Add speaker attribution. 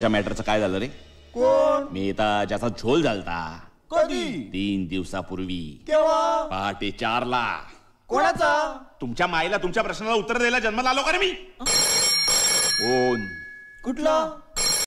Speaker 1: त्या मॅटरचं काय झालं रे कोण मी तर ज्याचा झोल झालता कधी तीन दिवसापूर्वी केव्हा पहाटे ला कोणाचा तुमच्या माईला तुमच्या प्रश्नाला उत्तर द्यायला जन्माला आलो का मी कोण
Speaker 2: कुठला